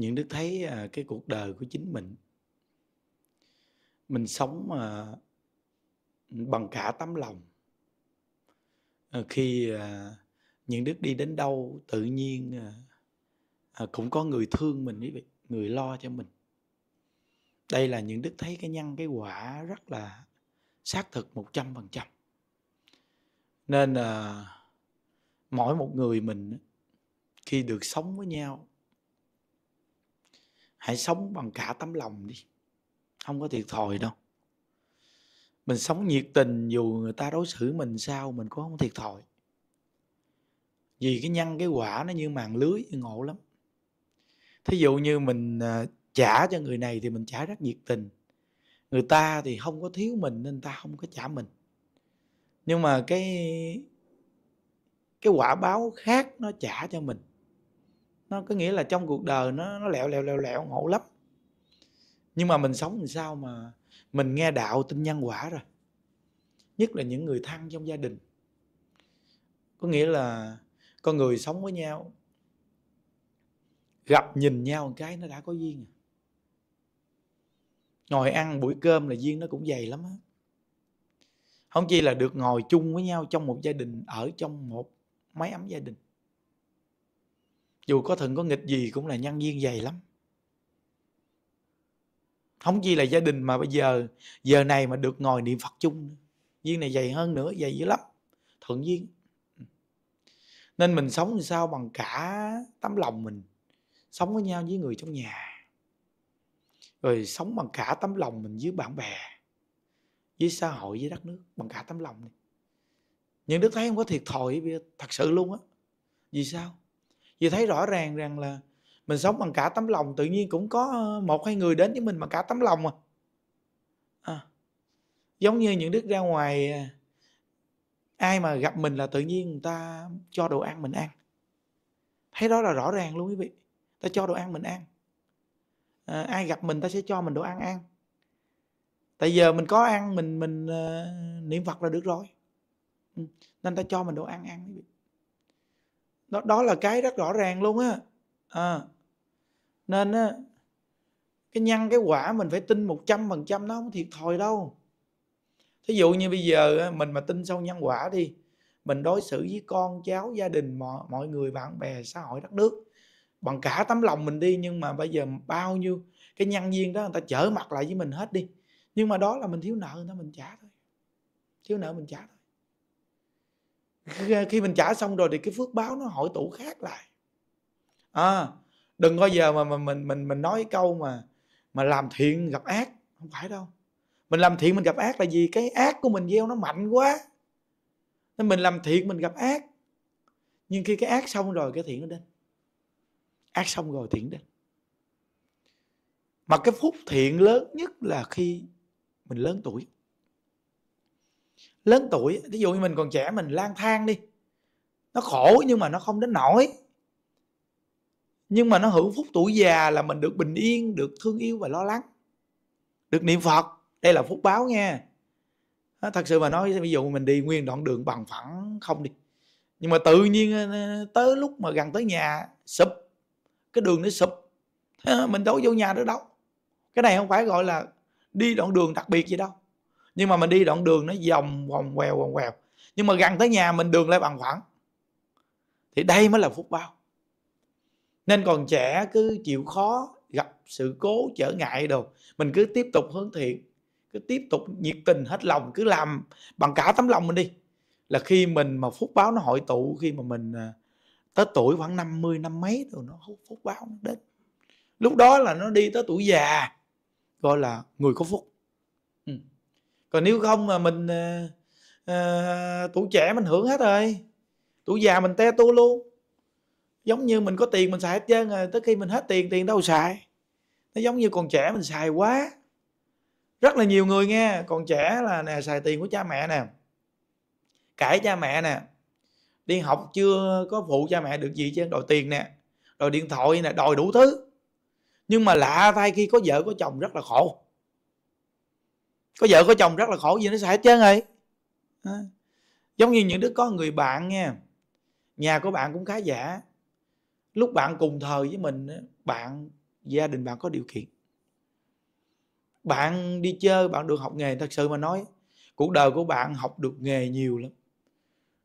những đức thấy à, cái cuộc đời của chính mình mình sống à, bằng cả tấm lòng ờ, khi à, những đức đi đến đâu tự nhiên cũng có người thương mình quý vị người lo cho mình đây là những đức thấy cái nhân cái quả rất là xác thực một trăm phần trăm Nên mỗi một người mình khi được sống với nhau hãy sống bằng cả tấm lòng đi không có thiệt thòi đâu mình sống nhiệt tình dù người ta đối xử mình sao mình cũng không thiệt thòi vì cái nhân cái quả nó như màn lưới ngộ lắm thí dụ như mình à, trả cho người này thì mình trả rất nhiệt tình người ta thì không có thiếu mình nên ta không có trả mình nhưng mà cái cái quả báo khác nó trả cho mình nó có nghĩa là trong cuộc đời nó nó lẹo lẹo lẹo lẹo ngộ lắm nhưng mà mình sống làm sao mà mình nghe đạo tin nhân quả rồi nhất là những người thân trong gia đình có nghĩa là con người sống với nhau gặp nhìn nhau một cái nó đã có duyên à. ngồi ăn buổi cơm là duyên nó cũng dày lắm á không chỉ là được ngồi chung với nhau trong một gia đình ở trong một mái ấm gia đình dù có thần có nghịch gì cũng là nhân duyên dày lắm không chi là gia đình mà bây giờ giờ này mà được ngồi niệm phật chung duyên này dày hơn nữa dày dữ lắm thuận duyên nên mình sống sao bằng cả tấm lòng mình sống với nhau với người trong nhà rồi sống bằng cả tấm lòng mình với bạn bè với xã hội với đất nước bằng cả tấm lòng này. những đức thấy không có thiệt thòi thật sự luôn á vì sao vì thấy rõ ràng rằng là mình sống bằng cả tấm lòng tự nhiên cũng có ờ, một hai người đến với mình bằng cả tấm lòng à, à. giống như những đức ra ngoài ờ, ai mà gặp mình là tự nhiên người ta cho đồ ăn mình ăn thấy đó là rõ ràng luôn quý vị ta cho đồ ăn mình ăn à, ai gặp mình ta sẽ cho mình đồ ăn ăn tại giờ mình có ăn mình mình uh, niệm phật là được rồi ừ, nên ta cho mình đồ ăn ăn quý vị đó đó là cái rất rõ ràng luôn á à. nên á cái nhân cái quả mình phải tin 100% nó không thiệt thòi đâu thí dụ như bây giờ mình mà tin sâu nhân quả đi mình đối xử với con cháu gia đình mọi, mọi người bạn bè xã hội đất nước bằng cả tấm lòng mình đi nhưng mà bây giờ bao nhiêu cái nhân viên đó người ta trở mặt lại với mình hết đi nhưng mà đó là mình thiếu nợ người ta mình trả thôi thiếu nợ mình trả thôi khi mình trả xong rồi thì cái phước báo nó hội tụ khác lại à, đừng bao giờ mà mình mình mình mình nói câu mà mà làm thiện gặp ác không phải đâu mình làm thiện mình gặp ác là gì cái ác của mình gieo nó mạnh quá nên mình làm thiện mình gặp ác nhưng khi cái ác xong rồi cái thiện nó đến ác xong rồi thiện đến mà cái phúc thiện lớn nhất là khi mình lớn tuổi lớn tuổi ví dụ như mình còn trẻ mình lang thang đi nó khổ nhưng mà nó không đến nổi nhưng mà nó hưởng phúc tuổi già là mình được bình yên được thương yêu và lo lắng được niệm phật đây là phúc báo nha thật sự mà nói ví dụ mình đi nguyên đoạn đường bằng phẳng không đi nhưng mà tự nhiên tới lúc mà gần tới nhà sụp cái đường nó sụp mình đâu vô nhà nữa đâu cái này không phải gọi là đi đoạn đường đặc biệt gì đâu nhưng mà mình đi đoạn đường nó vòng vòng quèo vòng quèo nhưng mà gần tới nhà mình đường lại bằng phẳng thì đây mới là phúc bao nên còn trẻ cứ chịu khó gặp sự cố trở ngại đồ mình cứ tiếp tục hướng thiện cứ tiếp tục nhiệt tình hết lòng cứ làm bằng cả tấm lòng mình đi là khi mình mà phúc báo nó hội tụ khi mà mình à, tới tuổi khoảng 50 năm mấy rồi nó phúc báo nó đến lúc đó là nó đi tới tuổi già gọi là người có phúc còn nếu không mà mình à, tuổi trẻ mình hưởng hết rồi tuổi già mình te tua luôn giống như mình có tiền mình xài hết trơn rồi tới khi mình hết tiền tiền đâu xài nó giống như còn trẻ mình xài quá rất là nhiều người nghe còn trẻ là nè xài tiền của cha mẹ nè cãi cha mẹ nè đi học chưa có phụ cha mẹ được gì chứ đòi tiền nè đòi điện thoại nè đòi đủ thứ nhưng mà lạ thay khi có vợ có chồng rất là khổ có vợ có chồng rất là khổ gì nó sẽ chết rồi à. giống như những đứa có người bạn nha nhà của bạn cũng khá giả lúc bạn cùng thời với mình bạn gia đình bạn có điều kiện bạn đi chơi bạn được học nghề thật sự mà nói cuộc đời của bạn học được nghề nhiều lắm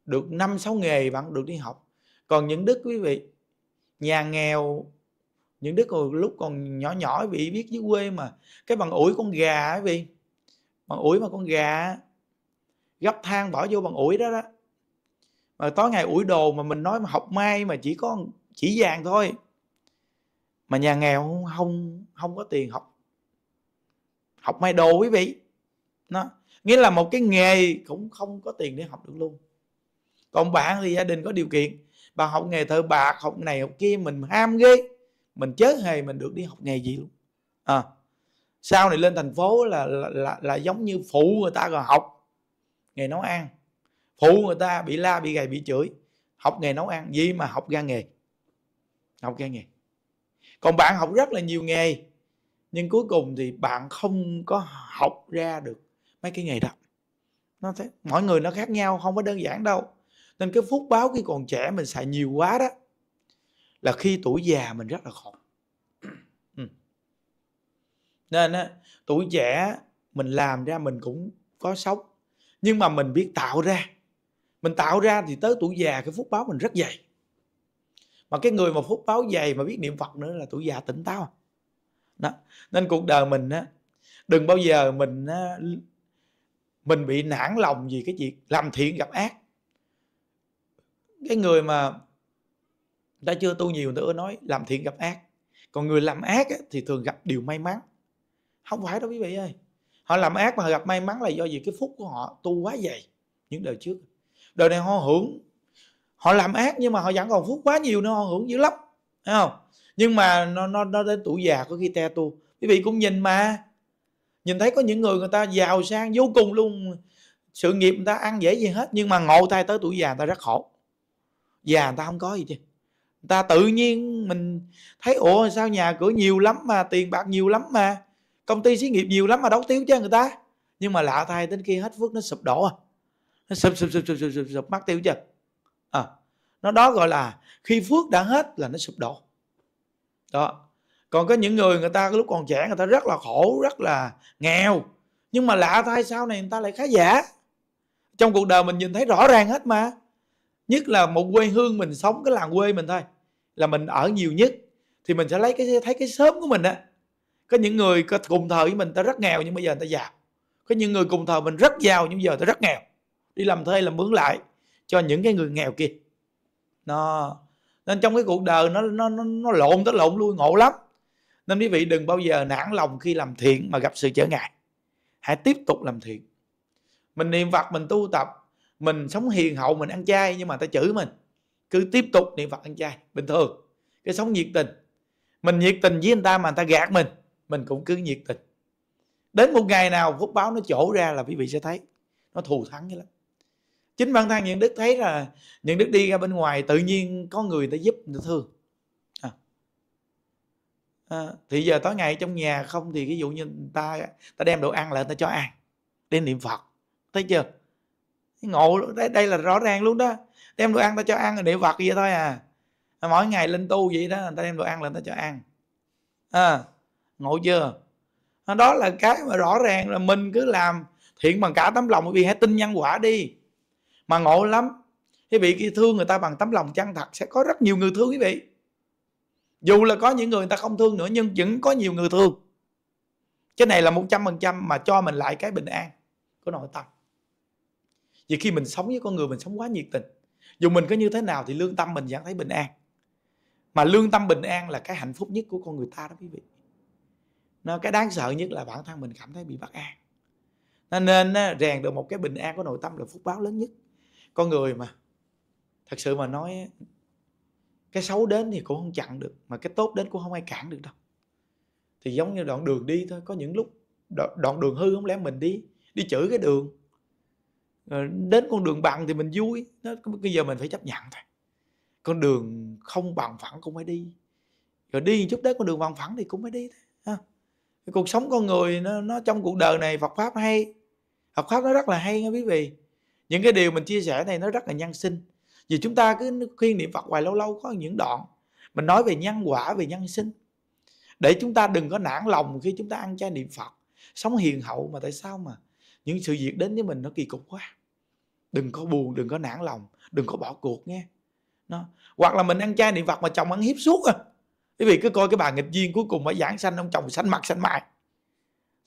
được năm sáu nghề bạn được đi học còn những đức quý vị nhà nghèo những đứa lúc còn nhỏ nhỏ bị biết dưới quê mà cái bằng ủi con gà ấy vì bằng ủi mà con gà gấp than bỏ vô bằng ủi đó đó mà tối ngày ủi đồ mà mình nói mà học may mà chỉ có chỉ vàng thôi mà nhà nghèo không không, không có tiền học học may đồ quý vị nó nghĩa là một cái nghề cũng không có tiền để học được luôn còn bạn thì gia đình có điều kiện bạn học nghề thợ bạc học này học kia mình ham ghê mình chớ hề mình được đi học nghề gì luôn à sau này lên thành phố là là, là, là giống như phụ người ta rồi học nghề nấu ăn phụ người ta bị la bị gầy bị chửi học nghề nấu ăn gì mà học ra nghề học ra nghề còn bạn học rất là nhiều nghề nhưng cuối cùng thì bạn không có học ra được mấy cái nghề đó nó thế mỗi người nó khác nhau không có đơn giản đâu nên cái phúc báo khi còn trẻ mình xài nhiều quá đó là khi tuổi già mình rất là khổ nên á tuổi trẻ mình làm ra mình cũng có sốc nhưng mà mình biết tạo ra mình tạo ra thì tới tuổi già cái phúc báo mình rất dày mà cái người mà phúc báo dày mà biết niệm phật nữa là tuổi già tỉnh táo đó nên cuộc đời mình á đừng bao giờ mình á, mình bị nản lòng vì cái việc làm thiện gặp ác cái người mà đã chưa tu nhiều người nói làm thiện gặp ác còn người làm ác á, thì thường gặp điều may mắn không phải đâu quý vị ơi họ làm ác mà họ gặp may mắn là do gì cái phúc của họ tu quá dày những đời trước đời này họ hưởng họ làm ác nhưng mà họ vẫn còn phúc quá nhiều nữa họ hưởng dữ lắm thấy không nhưng mà nó nó nó đến tuổi già có khi te tu quý vị cũng nhìn mà nhìn thấy có những người người ta giàu sang vô cùng luôn sự nghiệp người ta ăn dễ gì hết nhưng mà ngộ thai tới tuổi già người ta rất khổ già người ta không có gì chứ người ta tự nhiên mình thấy ủa sao nhà cửa nhiều lắm mà tiền bạc nhiều lắm mà công ty xí nghiệp nhiều lắm mà đâu tiêu cho người ta nhưng mà lạ thay đến khi hết phước nó sụp đổ à nó sụp sụp sụp sụp sụp, sụp, sụp mắc tiêu chưa à nó đó gọi là khi phước đã hết là nó sụp đổ đó còn có những người người ta lúc còn trẻ người ta rất là khổ rất là nghèo nhưng mà lạ thay sau này người ta lại khá giả trong cuộc đời mình nhìn thấy rõ ràng hết mà nhất là một quê hương mình sống cái làng quê mình thôi là mình ở nhiều nhất thì mình sẽ lấy cái thấy cái sớm của mình á có những người cùng thời với mình ta rất nghèo nhưng bây giờ ta giàu có những người cùng thời mình rất giàu nhưng giờ ta rất nghèo đi làm thuê làm mướn lại cho những cái người nghèo kia nó nên trong cái cuộc đời nó nó nó, nó lộn tới lộn lui ngộ lắm nên quý vị đừng bao giờ nản lòng khi làm thiện mà gặp sự trở ngại hãy tiếp tục làm thiện mình niệm phật mình tu tập mình sống hiền hậu mình ăn chay nhưng mà ta chửi mình cứ tiếp tục niệm phật ăn chay bình thường cái sống nhiệt tình mình nhiệt tình với người ta mà người ta gạt mình mình cũng cứ nhiệt tình đến một ngày nào phúc báo nó trổ ra là quý vị sẽ thấy nó thù thắng như lắm chính bản thân những đức thấy là những đức đi ra bên ngoài tự nhiên có người ta giúp người ta thương à. À, thì giờ tối ngày trong nhà không thì ví dụ như người ta ta đem đồ ăn lại ta cho ăn đem niệm phật thấy chưa ngộ đây, đây là rõ ràng luôn đó đem đồ ăn ta cho ăn rồi niệm phật vậy thôi à mỗi ngày lên tu vậy đó người ta đem đồ ăn lại người ta cho ăn à ngộ chưa à, đó là cái mà rõ ràng là mình cứ làm thiện bằng cả tấm lòng vì hãy tin nhân quả đi mà ngộ lắm quý vị khi thương người ta bằng tấm lòng chân thật sẽ có rất nhiều người thương quý vị dù là có những người người ta không thương nữa nhưng vẫn có nhiều người thương cái này là một trăm phần trăm mà cho mình lại cái bình an của nội tâm vì khi mình sống với con người mình sống quá nhiệt tình dù mình có như thế nào thì lương tâm mình vẫn thấy bình an mà lương tâm bình an là cái hạnh phúc nhất của con người ta đó quý vị nó cái đáng sợ nhất là bản thân mình cảm thấy bị bất an nên nên rèn được một cái bình an của nội tâm là phúc báo lớn nhất con người mà thật sự mà nói cái xấu đến thì cũng không chặn được mà cái tốt đến cũng không ai cản được đâu thì giống như đoạn đường đi thôi có những lúc đoạn đường hư không lẽ mình đi đi chửi cái đường rồi đến con đường bằng thì mình vui nó bây giờ mình phải chấp nhận thôi con đường không bằng phẳng cũng phải đi rồi đi chút đến con đường bằng phẳng thì cũng phải đi thôi ha cái cuộc sống con người nó, nó trong cuộc đời này Phật pháp hay Phật pháp nó rất là hay nha quý vị những cái điều mình chia sẻ này nó rất là nhân sinh vì chúng ta cứ khuyên niệm Phật hoài lâu lâu có những đoạn mình nói về nhân quả về nhân sinh để chúng ta đừng có nản lòng khi chúng ta ăn chay niệm Phật sống hiền hậu mà tại sao mà những sự việc đến với mình nó kỳ cục quá đừng có buồn đừng có nản lòng đừng có bỏ cuộc nghe nó hoặc là mình ăn chay niệm Phật mà chồng ăn hiếp suốt à quý vị cứ coi cái bà nghịch duyên cuối cùng ở giảng sanh ông chồng sanh mặt sanh mày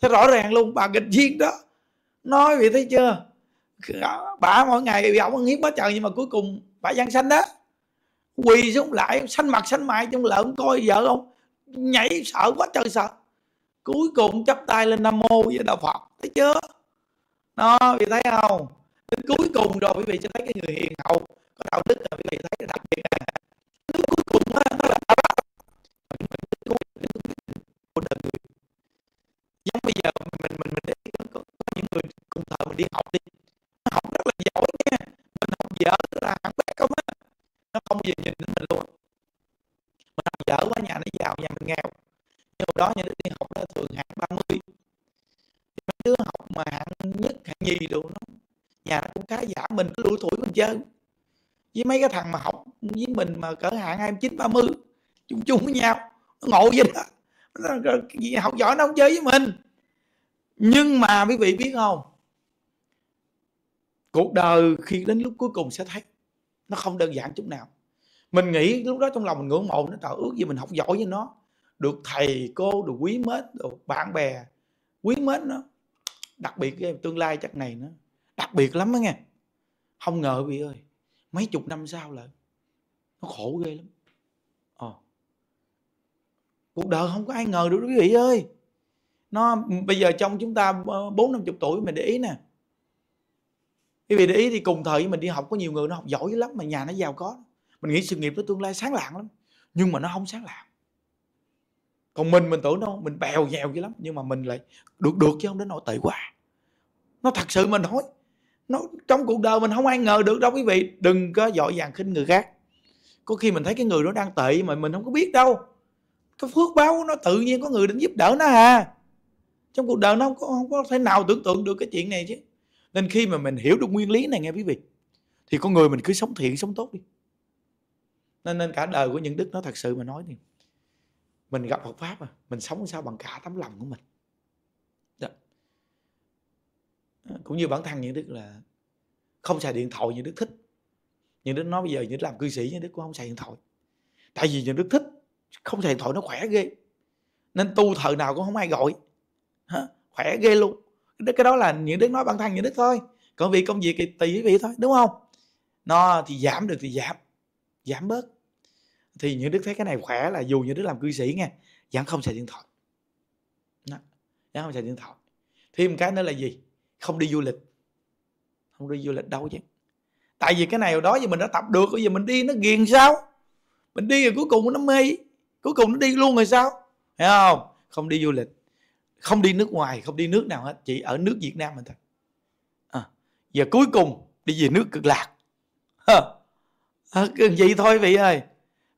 thế rõ ràng luôn bà nghịch duyên đó nói vậy thấy chưa à, bà mỗi ngày bị ổng hiếp quá trời nhưng mà cuối cùng bà giảng sanh đó quỳ xuống lại sanh mặt sanh mày trong lợn coi vợ ông nhảy sợ quá trời sợ cuối cùng chắp tay lên nam mô với đạo phật thấy chưa nó vì thấy không đến cuối cùng rồi quý vị sẽ thấy cái người hiền hậu có đạo đức là quý vị thấy đặc biệt đi học đi nó học rất là giỏi nha mình học dở là hắn bét không á nó không bao giờ nhìn đến mình luôn mình học dở quá nhà nó giàu nhà mình nghèo nhưng đó những đứa đi học đó thường hạng 30 mấy đứa học mà hạng nhất hạng nhì đồ nó nhà nó cũng khá giả mình cứ lủi tuổi mình chơi với mấy cái thằng mà học với mình mà cỡ hạng 29 30 chung chung với nhau nó ngộ vậy đó nó, học giỏi nó không chơi với mình nhưng mà quý vị biết không cuộc đời khi đến lúc cuối cùng sẽ thấy nó không đơn giản chút nào mình nghĩ lúc đó trong lòng mình ngưỡng mộ nó trời ước gì mình học giỏi với nó được thầy cô được quý mến được bạn bè quý mến nó đặc biệt cái tương lai chắc này nó đặc biệt lắm đó nghe không ngờ vị ơi mấy chục năm sau lại nó khổ ghê lắm ờ. cuộc đời không có ai ngờ được quý vị ơi nó bây giờ trong chúng ta ờ, bốn năm chục tuổi mình để ý nè quý vị để ý thì cùng thời mình đi học có nhiều người nó học giỏi lắm mà nhà nó giàu có mình nghĩ sự nghiệp nó tương lai sáng lạng lắm nhưng mà nó không sáng lạng còn mình mình tưởng đâu mình bèo nghèo dữ lắm nhưng mà mình lại được được chứ không đến nỗi tệ quá nó thật sự mình nói nó trong cuộc đời mình không ai ngờ được đâu quý vị đừng có dội vàng khinh người khác có khi mình thấy cái người đó đang tệ mà mình không có biết đâu cái phước báo nó tự nhiên có người đến giúp đỡ nó à trong cuộc đời nó không có, không có thể nào tưởng tượng được cái chuyện này chứ nên khi mà mình hiểu được nguyên lý này nghe quý vị thì con người mình cứ sống thiện sống tốt đi nên nên cả đời của những đức nó thật sự mà nói thì mình gặp Phật pháp mà mình sống sao bằng cả tấm lòng của mình Đó. À, cũng như bản thân những đức là không xài điện thoại những đức thích những đức nói bây giờ những đức làm cư sĩ những đức cũng không xài điện thoại tại vì những đức thích không xài điện thoại nó khỏe ghê nên tu thờ nào cũng không ai gọi Hả? khỏe ghê luôn cái đó là những đức nói bằng thân những đức thôi còn vì công việc thì tùy quý vị thôi đúng không nó thì giảm được thì giảm giảm bớt thì những đức thấy cái này khỏe là dù những đức làm cư sĩ nghe vẫn không xài điện thoại đó. vẫn không xài điện thoại thêm cái nữa là gì không đi du lịch không đi du lịch đâu chứ tại vì cái này hồi đó giờ mình đã tập được bây giờ mình đi nó ghiền sao mình đi rồi cuối cùng nó mê cuối cùng nó đi luôn rồi sao hiểu không không đi du lịch không đi nước ngoài không đi nước nào hết chỉ ở nước việt nam mình thôi à, và cuối cùng đi về nước cực lạc à, vậy thôi vị ơi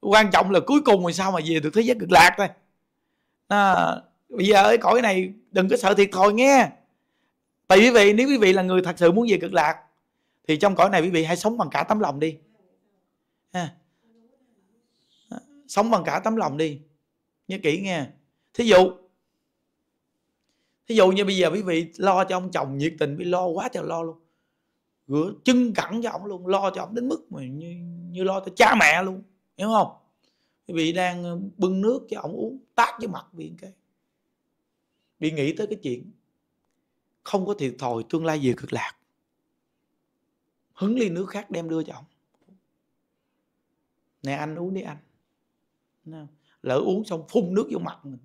quan trọng là cuối cùng rồi sao mà về được thế giới cực lạc thôi à, bây giờ ở cõi này đừng có sợ thiệt thôi nghe tại quý vị nếu quý vị là người thật sự muốn về cực lạc thì trong cõi này quý vị hãy sống bằng cả tấm lòng đi à, à sống bằng cả tấm lòng đi nhớ kỹ nghe thí dụ ví dụ như bây giờ quý vị lo cho ông chồng nhiệt tình bị lo quá trời lo luôn rửa chân cẳng cho ông luôn lo cho ông đến mức mà như, như lo cho cha mẹ luôn hiểu không quý vị đang ờ, bưng nước cho ông uống tát với mặt bị cái bị nghĩ tới cái chuyện không có thiệt thòi tương lai gì cực lạc hứng ly nước khác đem đưa cho ông nè anh uống đi anh lỡ uống xong phun nước vô mặt mình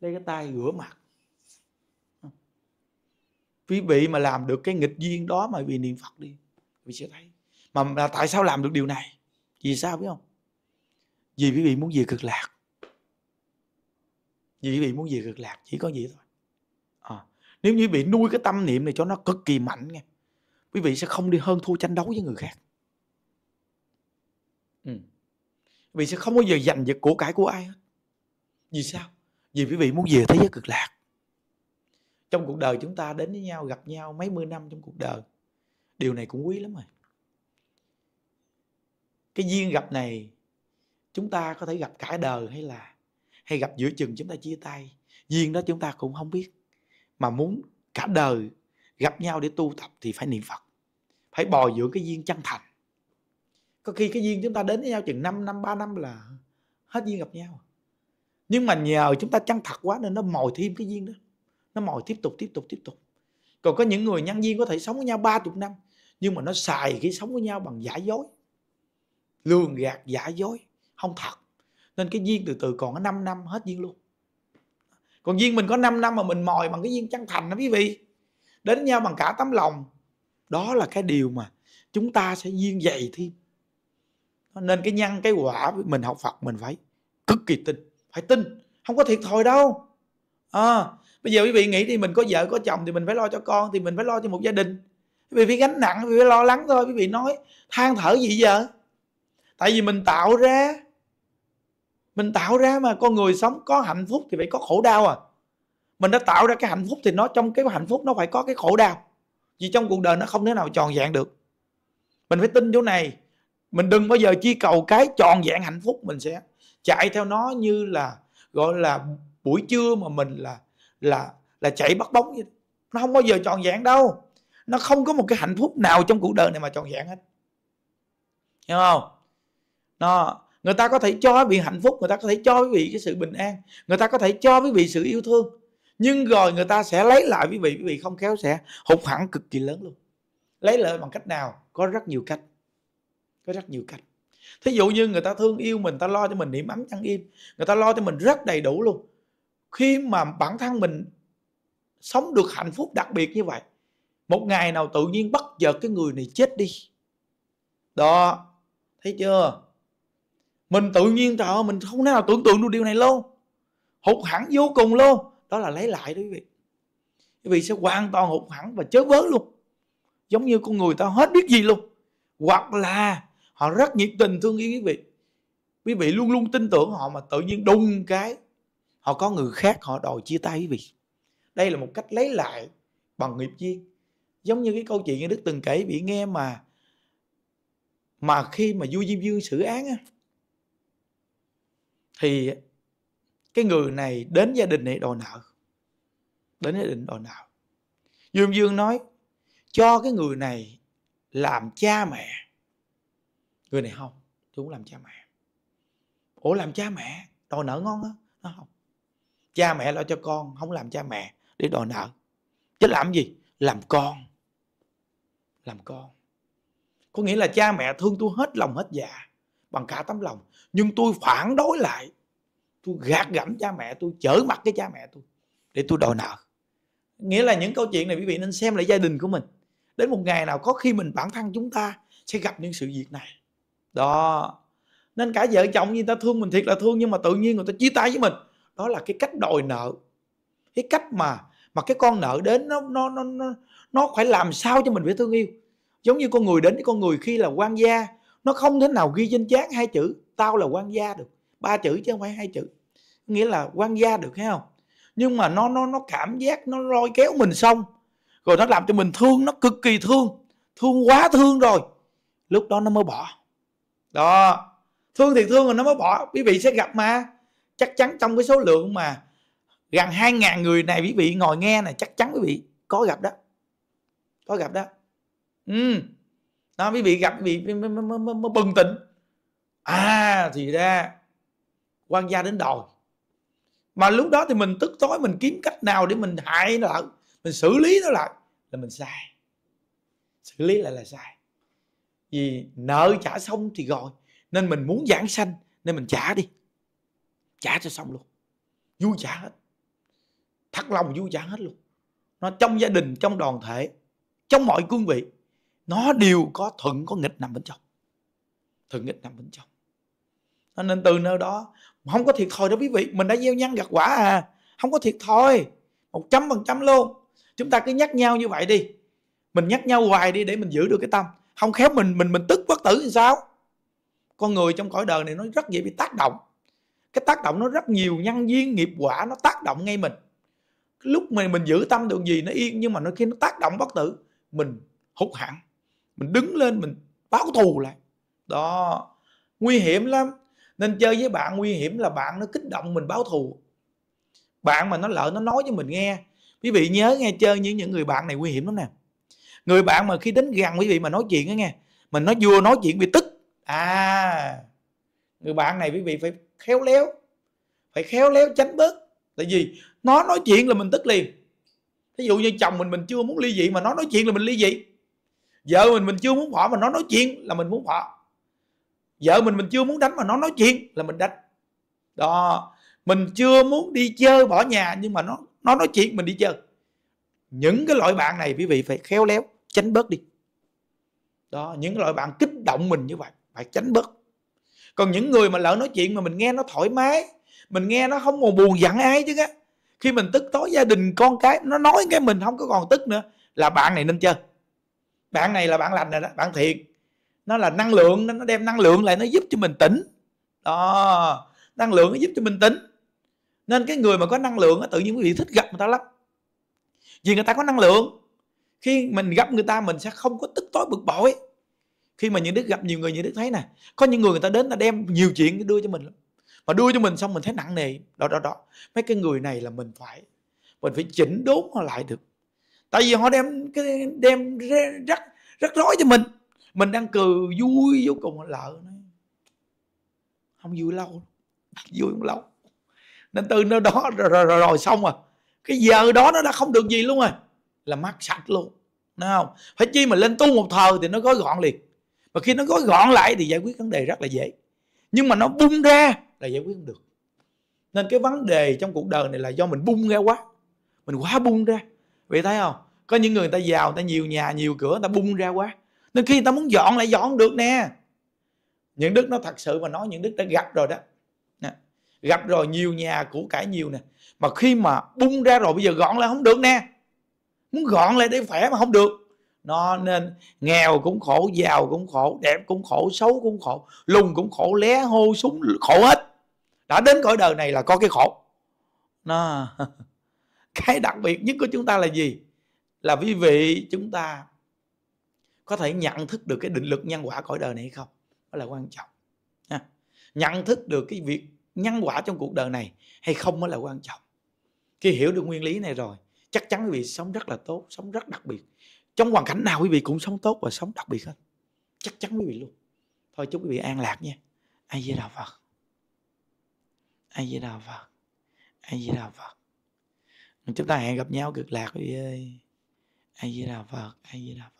lấy cái tay rửa mặt quý vị mà làm được cái nghịch duyên đó mà vì niệm phật đi vì sẽ thấy mà, là tại sao làm được điều này vì sao biết không vì quý vị muốn về cực lạc vì quý vị muốn về cực lạc chỉ có vậy thôi à, nếu như quý vị nuôi cái tâm niệm này cho nó cực kỳ mạnh nghe quý vị sẽ không đi hơn thua tranh đấu với người khác ừ. vì sẽ không bao giờ giành giật của cải của ai hết vì sao vì quý vị muốn về thế giới cực lạc trong cuộc đời chúng ta đến với nhau gặp nhau mấy mươi năm trong cuộc đời điều này cũng quý lắm rồi cái duyên gặp này chúng ta có thể gặp cả đời hay là hay gặp giữa chừng chúng ta chia tay duyên đó chúng ta cũng không biết mà muốn cả đời gặp nhau để tu tập thì phải niệm phật phải bồi dưỡng cái duyên chân thành có khi cái duyên chúng ta đến với nhau chừng 5 năm 3 năm là hết duyên gặp nhau nhưng mà nhờ chúng ta chân thật quá nên nó mồi thêm cái duyên đó nó mồi tiếp tục tiếp tục tiếp tục còn có những người nhân viên có thể sống với nhau ba chục năm nhưng mà nó xài khi sống với nhau bằng giả dối lường gạt giả dối không thật nên cái duyên từ từ còn có 5 năm hết duyên luôn còn duyên mình có 5 năm mà mình mồi bằng cái duyên chân thành đó quý vị đến nhau bằng cả tấm lòng đó là cái điều mà chúng ta sẽ duyên dày thêm nên cái nhân cái quả mình học Phật mình phải cực kỳ tin phải tin không có thiệt thòi đâu à, bây giờ quý vị nghĩ thì mình có vợ có chồng thì mình phải lo cho con thì mình phải lo cho một gia đình quý vị phải gánh nặng quý vị phải lo lắng thôi quý vị nói than thở gì giờ tại vì mình tạo ra mình tạo ra mà con người sống có hạnh phúc thì phải có khổ đau à mình đã tạo ra cái hạnh phúc thì nó trong cái hạnh phúc nó phải có cái khổ đau vì trong cuộc đời nó không thể nào tròn vẹn được mình phải tin chỗ này mình đừng bao giờ chi cầu cái tròn vẹn hạnh phúc mình sẽ chạy theo nó như là gọi là buổi trưa mà mình là là là chạy bắt bóng vậy. nó không bao giờ tròn vẹn đâu nó không có một cái hạnh phúc nào trong cuộc đời này mà tròn vẹn hết hiểu không nó người ta có thể cho quý vị hạnh phúc người ta có thể cho quý vị cái sự bình an người ta có thể cho quý vị sự yêu thương nhưng rồi người ta sẽ lấy lại quý vị quý vị không khéo sẽ hụt hẳn cực kỳ lớn luôn lấy lại bằng cách nào có rất nhiều cách có rất nhiều cách thí dụ như người ta thương yêu mình ta lo cho mình niềm ấm chăn im người ta lo cho mình rất đầy đủ luôn khi mà bản thân mình sống được hạnh phúc đặc biệt như vậy một ngày nào tự nhiên bất chợt cái người này chết đi đó thấy chưa mình tự nhiên trời ơi mình không nào tưởng tượng được điều này luôn hụt hẳn vô cùng luôn đó là lấy lại đó quý vị quý vị sẽ hoàn toàn hụt hẳn và chớ vớ luôn giống như con người ta hết biết gì luôn hoặc là họ rất nhiệt tình thương yêu quý vị quý vị luôn luôn tin tưởng họ mà tự nhiên đùng cái họ có người khác họ đòi chia tay quý vị đây là một cách lấy lại bằng nghiệp duyên giống như cái câu chuyện như đức từng kể bị nghe mà mà khi mà vua diêm dương xử án á, thì cái người này đến gia đình này đòi nợ đến gia đình đòi nợ diêm dương nói cho cái người này làm cha mẹ người này không tôi cũng làm cha mẹ ủa làm cha mẹ đòi nợ ngon á nó không cha mẹ lo cho con không làm cha mẹ để đòi nợ chứ làm gì làm con làm con có nghĩa là cha mẹ thương tôi hết lòng hết dạ bằng cả tấm lòng nhưng tôi phản đối lại tôi gạt gẫm cha mẹ tôi chở mặt cái cha mẹ tôi để tôi đòi nợ nghĩa là những câu chuyện này quý vị nên xem lại gia đình của mình đến một ngày nào có khi mình bản thân chúng ta sẽ gặp những sự việc này đó nên cả vợ chồng người ta thương mình thiệt là thương nhưng mà tự nhiên người ta chia tay với mình đó là cái cách đòi nợ cái cách mà mà cái con nợ đến nó nó nó nó, phải làm sao cho mình phải thương yêu giống như con người đến con người khi là quan gia nó không thể nào ghi trên trán hai chữ tao là quan gia được ba chữ chứ không phải hai chữ nghĩa là quan gia được thấy không nhưng mà nó nó nó cảm giác nó lôi kéo mình xong rồi nó làm cho mình thương nó cực kỳ thương thương quá thương rồi lúc đó nó mới bỏ đó thương thì thương rồi nó mới bỏ quý vị sẽ gặp mà chắc chắn trong cái số lượng mà gần 2.000 người này quý vị ngồi nghe này chắc chắn quý vị có gặp đó có gặp đó ừ đó quý vị gặp bị vị bừng tỉnh à thì ra quan gia đến đòi mà lúc đó thì mình tức tối mình kiếm cách nào để mình hại nó lại mình xử lý nó lại là mình sai xử lý lại là sai vì nợ trả xong thì gọi nên mình muốn giảng sanh nên mình trả đi trả cho xong luôn vui trả hết thật lòng vui trả hết luôn nó trong gia đình trong đoàn thể trong mọi cương vị nó đều có thuận có nghịch nằm bên trong thuận nghịch nằm bên trong nên từ nơi đó không có thiệt thòi đó quý vị mình đã gieo nhân gặt quả à không có thiệt thòi một trăm phần trăm luôn chúng ta cứ nhắc nhau như vậy đi mình nhắc nhau hoài đi để mình giữ được cái tâm không khéo mình mình mình tức bất tử thì sao con người trong cõi đời này nó rất dễ bị tác động cái tác động nó rất nhiều nhân duyên nghiệp quả nó tác động ngay mình lúc mà mình giữ tâm được gì nó yên nhưng mà nó khi nó tác động bất tử mình hụt hẳn mình đứng lên mình báo thù lại đó nguy hiểm lắm nên chơi với bạn nguy hiểm là bạn nó kích động mình báo thù bạn mà nó lỡ nó nói cho mình nghe quý vị nhớ nghe chơi như những người bạn này nguy hiểm lắm nè người bạn mà khi đến gần quý vị mà nói chuyện đó nghe mình nói vừa nói chuyện bị tức à người bạn này quý vị phải khéo léo phải khéo léo tránh bớt tại vì nó nói chuyện là mình tức liền thí dụ như chồng mình mình chưa muốn ly dị mà nó nói chuyện là mình ly dị vợ mình mình chưa muốn bỏ mà nó nói chuyện là mình muốn bỏ vợ mình mình chưa muốn đánh mà nó nói chuyện là mình đánh đó mình chưa muốn đi chơi bỏ nhà nhưng mà nó nó nói chuyện mình đi chơi những cái loại bạn này quý vị phải khéo léo tránh bớt đi đó những loại bạn kích động mình như vậy phải tránh bớt còn những người mà lỡ nói chuyện mà mình nghe nó thoải mái mình nghe nó không còn buồn giận ai chứ á khi mình tức tối gia đình con cái nó nói cái mình không có còn tức nữa là bạn này nên chơi bạn này là bạn lành rồi đó bạn thiện nó là năng lượng nó đem năng lượng lại nó giúp cho mình tỉnh đó năng lượng nó giúp cho mình tỉnh nên cái người mà có năng lượng tự nhiên quý vị thích gặp người ta lắm vì người ta có năng lượng khi mình gặp người ta mình sẽ không có tức tối bực bội khi mà những đức gặp nhiều người những đức thấy nè có những người người ta đến ta đem nhiều chuyện đưa cho mình lắm mà đưa cho mình xong mình thấy nặng nề đó đó đó mấy cái người này là mình phải mình phải chỉnh đốn họ lại được tại vì họ đem cái đem rắc rắc rối cho mình mình đang cười vui vô cùng lợ nó không vui lâu vui không lâu nên từ nơi đó rồi, rồi, rồi, rồi xong rồi cái giờ đó nó đã không được gì luôn rồi là mắc sạch luôn Đúng không phải chi mà lên tu một thờ thì nó gói gọn liền và khi nó gói gọn lại thì giải quyết vấn đề rất là dễ nhưng mà nó bung ra là giải quyết không được nên cái vấn đề trong cuộc đời này là do mình bung ra quá mình quá bung ra vậy thấy không có những người người ta giàu người ta nhiều nhà nhiều cửa người ta bung ra quá nên khi người ta muốn dọn lại dọn không được nè những đức nó thật sự mà nói những đức đã gặp rồi đó nè. gặp rồi nhiều nhà củ cải nhiều nè mà khi mà bung ra rồi bây giờ gọn lại không được nè muốn gọn lại để khỏe mà không được nó nên nghèo cũng khổ giàu cũng khổ đẹp cũng khổ xấu cũng khổ lùng cũng khổ lé hô súng khổ hết đã đến cõi đời này là có cái khổ nó cái đặc biệt nhất của chúng ta là gì là quý vị chúng ta có thể nhận thức được cái định lực nhân quả cõi đời này hay không đó là quan trọng nhận thức được cái việc nhân quả trong cuộc đời này hay không mới là quan trọng khi hiểu được nguyên lý này rồi chắc chắn quý vị sống rất là tốt sống rất đặc biệt trong hoàn cảnh nào quý vị cũng sống tốt và sống đặc biệt hết chắc chắn quý vị luôn thôi chúc quý vị an lạc nha ai di đà phật ai di đà phật ai di đà phật chúng ta hẹn gặp nhau cực lạc quý vị ơi ai di đà phật ai di đà phật